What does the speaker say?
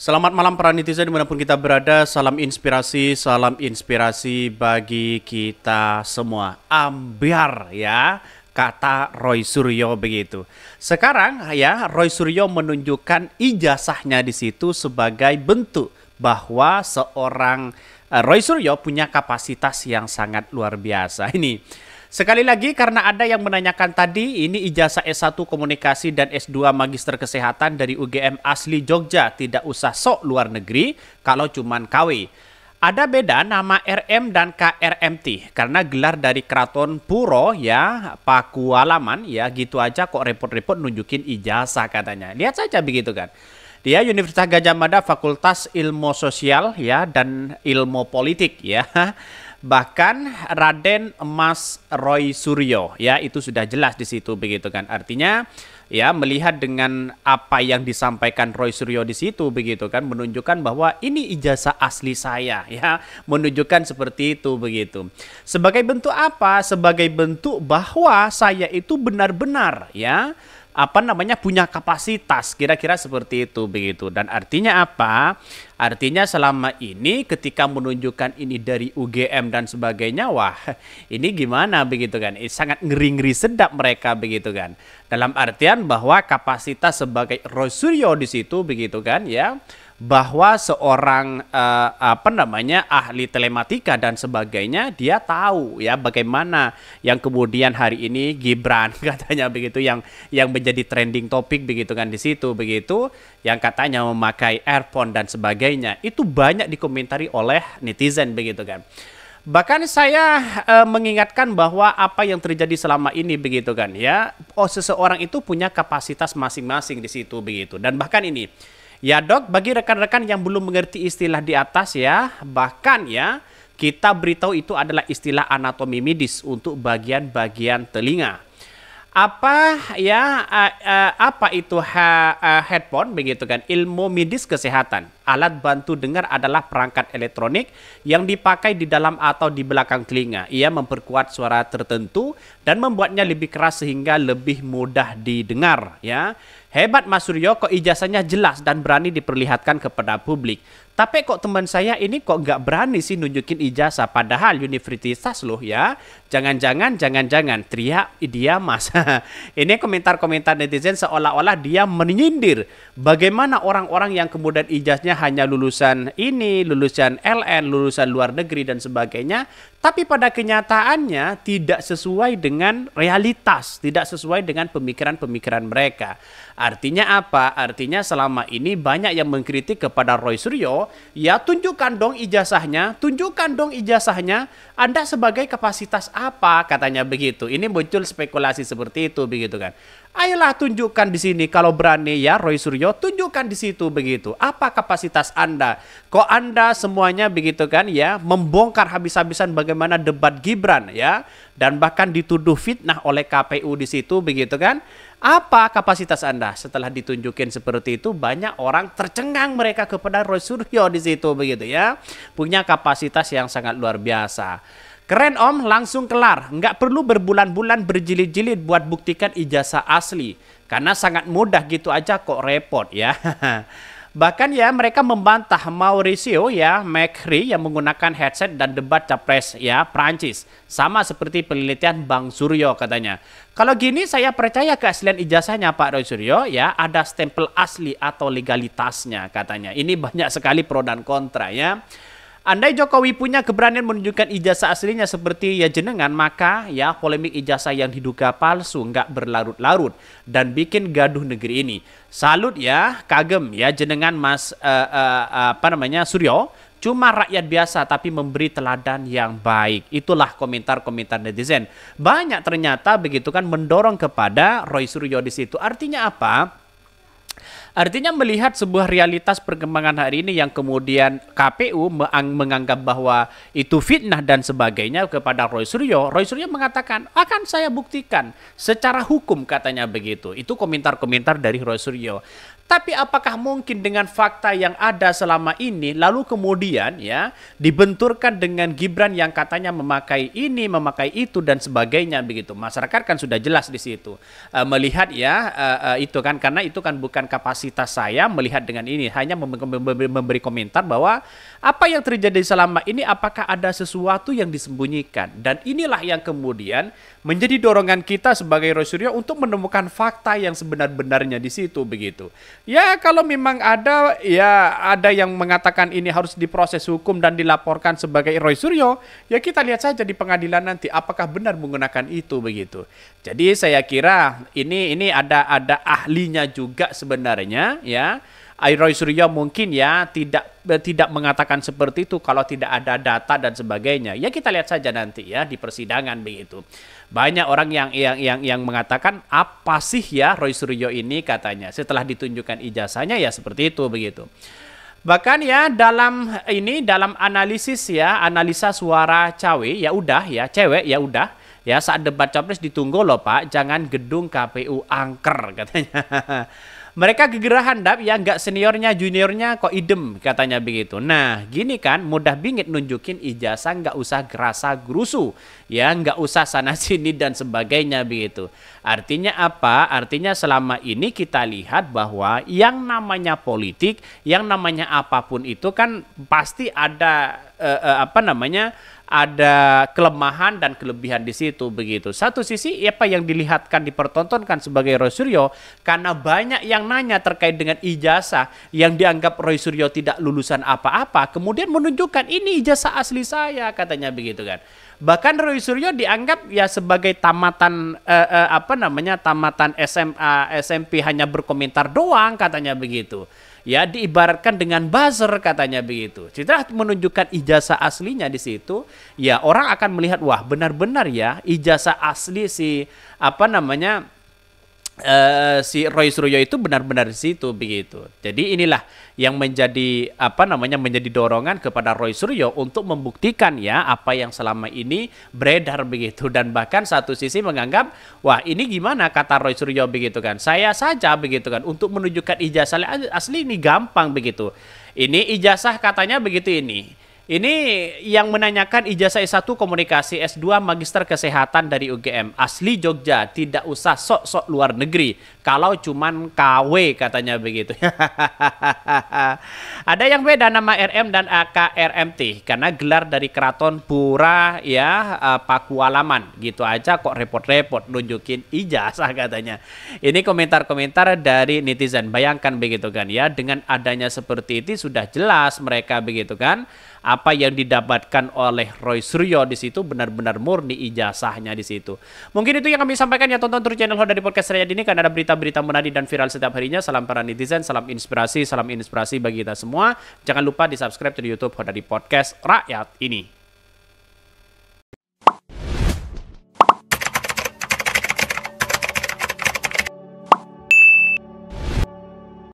Selamat malam para netizen dimanapun kita berada, salam inspirasi, salam inspirasi bagi kita semua. Ambiar ya, kata Roy Suryo begitu. Sekarang ya Roy Suryo menunjukkan ijazahnya di situ sebagai bentuk bahwa seorang eh, Roy Suryo punya kapasitas yang sangat luar biasa. Ini Sekali lagi karena ada yang menanyakan tadi, ini ijazah S1 Komunikasi dan S2 Magister Kesehatan dari UGM asli Jogja, tidak usah sok luar negeri kalau cuman KW. Ada beda nama RM dan KRMT karena gelar dari Keraton Puro ya Pakualaman ya gitu aja kok repot-repot nunjukin ijazah katanya. Lihat saja begitu kan. Dia Universitas Gajah Mada Fakultas Ilmu Sosial ya dan Ilmu Politik ya. Bahkan Raden Mas Roy Suryo ya itu sudah jelas di situ begitu kan. Artinya ya melihat dengan apa yang disampaikan Roy Suryo di situ begitu kan menunjukkan bahwa ini ijazah asli saya ya menunjukkan seperti itu begitu sebagai bentuk apa sebagai bentuk bahwa saya itu benar-benar ya apa namanya punya kapasitas kira-kira seperti itu begitu dan artinya apa artinya selama ini ketika menunjukkan ini dari UGM dan sebagainya wah ini gimana begitu kan sangat ngeri-ngeri sedap mereka begitu kan dalam artian bahwa kapasitas sebagai Suryo di situ begitu kan ya bahwa seorang uh, apa namanya ahli telematika dan sebagainya dia tahu ya bagaimana yang kemudian hari ini Gibran katanya begitu yang yang menjadi trending topik begitu kan di situ begitu yang katanya memakai earphone dan sebagainya itu banyak dikomentari oleh netizen begitu kan. Bahkan saya e, mengingatkan bahwa apa yang terjadi selama ini begitu kan ya. Oh seseorang itu punya kapasitas masing-masing di situ begitu. Dan bahkan ini ya dok bagi rekan-rekan yang belum mengerti istilah di atas ya bahkan ya kita beritahu itu adalah istilah anatomi medis untuk bagian-bagian telinga apa ya uh, uh, apa itu ha, uh, headphone begitu kan ilmu medis kesehatan alat bantu dengar adalah perangkat elektronik yang dipakai di dalam atau di belakang telinga ia memperkuat suara tertentu dan membuatnya lebih keras sehingga lebih mudah didengar ya Hebat Mas Suryo kok ijazahnya jelas dan berani diperlihatkan kepada publik. Tapi kok teman saya ini kok nggak berani sih nunjukin ijazah padahal universitas loh ya. Jangan-jangan, jangan-jangan teriak dia mas. ini komentar-komentar netizen seolah-olah dia menyindir. Bagaimana orang-orang yang kemudian ijazahnya hanya lulusan ini, lulusan LN, lulusan luar negeri dan sebagainya. Tapi pada kenyataannya tidak sesuai dengan realitas, tidak sesuai dengan pemikiran-pemikiran mereka. Artinya apa? Artinya selama ini banyak yang mengkritik kepada Roy Suryo, ya tunjukkan dong ijazahnya, tunjukkan dong ijazahnya, Anda sebagai kapasitas apa katanya begitu. Ini muncul spekulasi seperti itu begitu kan. Ayolah tunjukkan di sini kalau berani ya Roy Suryo, tunjukkan di situ begitu. Apa kapasitas Anda? Kok Anda semuanya begitu kan ya membongkar habis-habisan bagaimana debat Gibran ya dan bahkan dituduh fitnah oleh KPU di situ begitu kan? Apa kapasitas Anda? Setelah ditunjukin seperti itu banyak orang tercengang mereka kepada Roy Suryo di situ begitu ya. Punya kapasitas yang sangat luar biasa. Keren om, langsung kelar. Nggak perlu berbulan-bulan berjilid-jilid buat buktikan ijazah asli. Karena sangat mudah gitu aja kok repot ya. Bahkan ya mereka membantah Mauricio ya Macri yang menggunakan headset dan debat capres ya Prancis. Sama seperti penelitian Bang Suryo katanya. Kalau gini saya percaya keaslian ijazahnya Pak Roy Suryo ya ada stempel asli atau legalitasnya katanya. Ini banyak sekali pro dan kontra ya. Andai Jokowi punya keberanian menunjukkan ijazah aslinya seperti ya jenengan, maka ya polemik ijazah yang diduga palsu nggak berlarut-larut dan bikin gaduh negeri ini. Salut ya, kagem ya jenengan Mas uh, uh, apa namanya Suryo, cuma rakyat biasa tapi memberi teladan yang baik. Itulah komentar-komentar netizen. Banyak ternyata begitu kan mendorong kepada Roy Suryo di situ. Artinya apa? Artinya melihat sebuah realitas perkembangan hari ini yang kemudian KPU menganggap bahwa itu fitnah dan sebagainya kepada Roy Suryo, Roy Suryo mengatakan akan saya buktikan secara hukum katanya begitu. Itu komentar-komentar dari Roy Suryo. Tapi apakah mungkin dengan fakta yang ada selama ini lalu kemudian ya dibenturkan dengan Gibran yang katanya memakai ini, memakai itu dan sebagainya begitu. Masyarakat kan sudah jelas di situ e, melihat ya e, e, itu kan karena itu kan bukan kapasitas saya melihat dengan ini, hanya memberi, komentar bahwa apa yang terjadi selama ini apakah ada sesuatu yang disembunyikan dan inilah yang kemudian menjadi dorongan kita sebagai Suryo untuk menemukan fakta yang sebenar-benarnya di situ begitu. Ya kalau memang ada ya ada yang mengatakan ini harus diproses hukum dan dilaporkan sebagai Roy Suryo, ya kita lihat saja di pengadilan nanti apakah benar menggunakan itu begitu. Jadi saya kira ini ini ada ada ahlinya juga sebenarnya ya Roy Suryo mungkin ya tidak eh, tidak mengatakan seperti itu kalau tidak ada data dan sebagainya. Ya kita lihat saja nanti ya di persidangan begitu. Banyak orang yang yang yang yang mengatakan apa sih ya Roy Suryo ini katanya setelah ditunjukkan ijazahnya ya seperti itu begitu. Bahkan ya dalam ini dalam analisis ya analisa suara cawe ya udah ya cewek ya udah ya saat debat capres ditunggu loh Pak jangan gedung KPU angker katanya. Mereka gegerahan dap ya nggak seniornya juniornya kok idem katanya begitu. Nah gini kan mudah bingit nunjukin ijazah nggak usah gerasa gerusu ya nggak usah sana sini dan sebagainya begitu. Artinya apa? Artinya selama ini kita lihat bahwa yang namanya politik, yang namanya apapun itu kan pasti ada eh, eh, apa namanya ada kelemahan dan kelebihan di situ begitu. Satu sisi apa yang dilihatkan dipertontonkan sebagai Roy Suryo karena banyak yang nanya terkait dengan ijazah yang dianggap Roy Suryo tidak lulusan apa-apa, kemudian menunjukkan ini ijazah asli saya katanya begitu kan. Bahkan Roy Suryo dianggap ya sebagai tamatan eh, eh, apa namanya tamatan SMA SMP hanya berkomentar doang katanya begitu. Ya diibaratkan dengan buzzer katanya begitu. Citra menunjukkan ijazah aslinya di situ. Ya orang akan melihat wah benar-benar ya ijazah asli si apa namanya Eh, si Roy Suryo itu benar-benar di situ begitu. Jadi inilah yang menjadi apa namanya menjadi dorongan kepada Roy Suryo untuk membuktikan ya apa yang selama ini beredar begitu dan bahkan satu sisi menganggap wah ini gimana kata Roy Suryo begitu kan. Saya saja begitu kan untuk menunjukkan ijazah asli ini gampang begitu. Ini ijazah katanya begitu ini ini yang menanyakan ijazah S1 komunikasi S2 magister kesehatan dari UGM asli Jogja tidak usah sok-sok luar negeri kalau cuman KW katanya begitu. Ada yang beda nama RM dan AKRMT karena gelar dari keraton Pura ya eh, Pakualaman gitu aja kok repot-repot nunjukin ijazah katanya. Ini komentar-komentar dari netizen. Bayangkan begitu kan ya dengan adanya seperti itu sudah jelas mereka begitu kan apa yang didapatkan oleh Roy Suryo di situ benar-benar murni ijazahnya di situ. Mungkin itu yang kami sampaikan ya tonton terus channel Hoda dari podcast saya ini karena ada berita berita menarik dan viral setiap harinya. Salam para netizen, salam inspirasi, salam inspirasi bagi kita semua. Jangan lupa di subscribe di YouTube Hodari Podcast Rakyat ini.